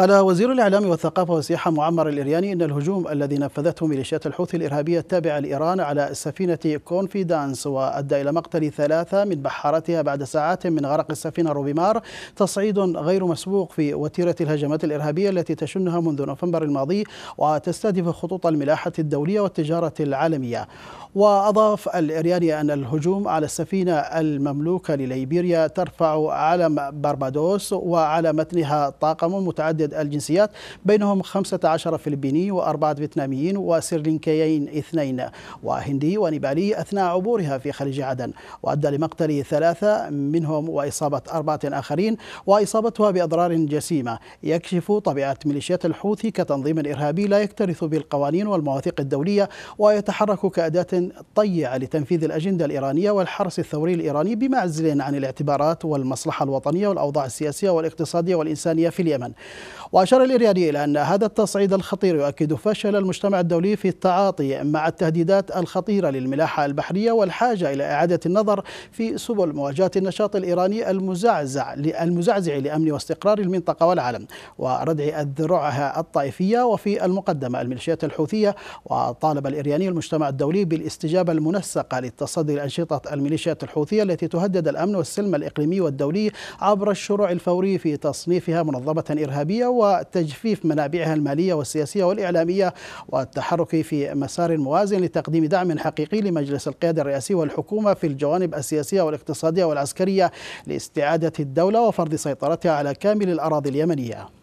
قال وزير الإعلام والثقافة والسياحة معمر الإرياني إن الهجوم الذي نفذته ميليشيات الحوثي الإرهابية التابعة لإيران على السفينة كونفيدانس وأدى إلى مقتل ثلاثة من بحارتها بعد ساعات من غرق السفينة روبيمار تصعيد غير مسبوق في وتيرة الهجمات الإرهابية التي تشنها منذ نوفمبر الماضي وتستهدف خطوط الملاحة الدولية والتجارة العالمية وأضاف الإرياني أن الهجوم على السفينة المملوكة لليبيريا ترفع علم بربادوس وعلى متنها طاقم متعدد الجنسيات بينهم 15 فلبيني وأربعة فيتناميين وسريلانكيين اثنين وهندي ونيبالي أثناء عبورها في خليج عدن وأدى لمقتل ثلاثة منهم وإصابة أربعة آخرين وإصابتها بأضرار جسيمة يكشف طبيعة ميليشيات الحوثي كتنظيم إرهابي لا يكترث بالقوانين والمواثيق الدولية ويتحرك كأداة جهود طيعة لتنفيذ الأجندة الإيرانية والحرس الثوري الإيراني بمعزل عن الاعتبارات والمصلحة الوطنية والأوضاع السياسية والاقتصادية والإنسانية في اليمن وأشار الإرياني إلى أن هذا التصعيد الخطير يؤكد فشل المجتمع الدولي في التعاطي مع التهديدات الخطيرة للملاحة البحرية والحاجة إلى إعادة النظر في سبل مواجهة النشاط الإيراني المزعزع المزعزع لأمن واستقرار المنطقة والعالم وردع الذرعها الطائفية وفي المقدمة الميليشيات الحوثية وطالب الإرياني المجتمع الدولي بالاستجابة المنسقة للتصدي لأنشطة الميليشيات الحوثية التي تهدد الأمن والسلم الإقليمي والدولي عبر الشروع الفوري في تصنيفها منظمة إرهابية وتجفيف منابعها المالية والسياسية والإعلامية والتحرك في مسار موازن لتقديم دعم حقيقي لمجلس القيادة الرئاسي والحكومة في الجوانب السياسية والاقتصادية والعسكرية لاستعادة الدولة وفرض سيطرتها على كامل الأراضي اليمنية